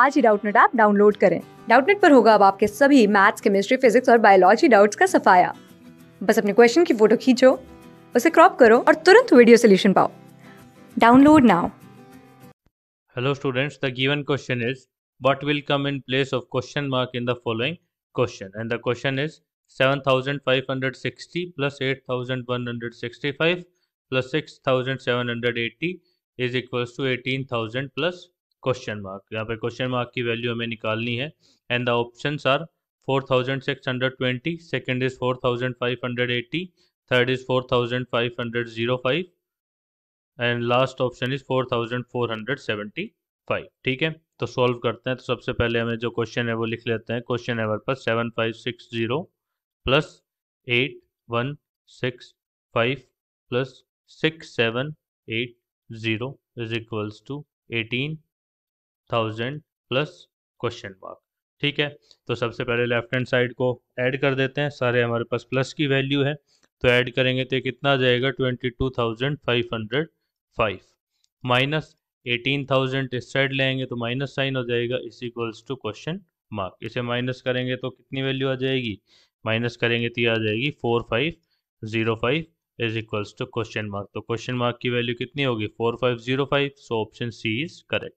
आज ही Doubtnut app download करें डाउटनेट पर होगा अब आपके सभी मैथ्स केमिस्ट्री फिजिक्स और बायोलॉजी डाउट्स का सफाया बस अपने क्वेश्चन की फोटो खींचो उसे क्रॉप करो और तुरंत वीडियो सोल्यूशन पाओ download now hello students the given question is what will come in place of question mark in the following question and the question is 7560 plus 8165 plus 6780 is equals to 18000 plus question mark यहाँ पे question mark की value हमें निकालनी है and the option are four thousand six hundred twenty second is four thousand five hundred eighty third is four thousand five hundred zero five and last option is four thousand four hundred seventy five ठीक है तो solve करते हैं तो सबसे पहले हमें जो क्वेश्चन है वो लिख लेते हैं क्वेश्चन है हमारे seven five six zero plus eight one six five plus six seven eight zero is equals to eighteen thousand plus question mark ठीक है तो सबसे पहले लेफ्ट हैंड साइड को ऐड कर देते हैं सारे हमारे पास प्लस की वैल्यू है तो ऐड करेंगे तो कितना आ जाएगा twenty two thousand five hundred five minus eighteen thousand इस साइड लेंगे तो माइनस साइन हो जाएगा इस इक्वल्स टू क्वेश्चन मार्क इसे माइनस करेंगे तो कितनी वैल्यू आ जाएगी माइनस करेंगे तो ये आ जाएगी four five zero five is equals to question mark तो क्वेश्चन मार्क की वैल्यू कितनी होगी four five zero five so option C is correct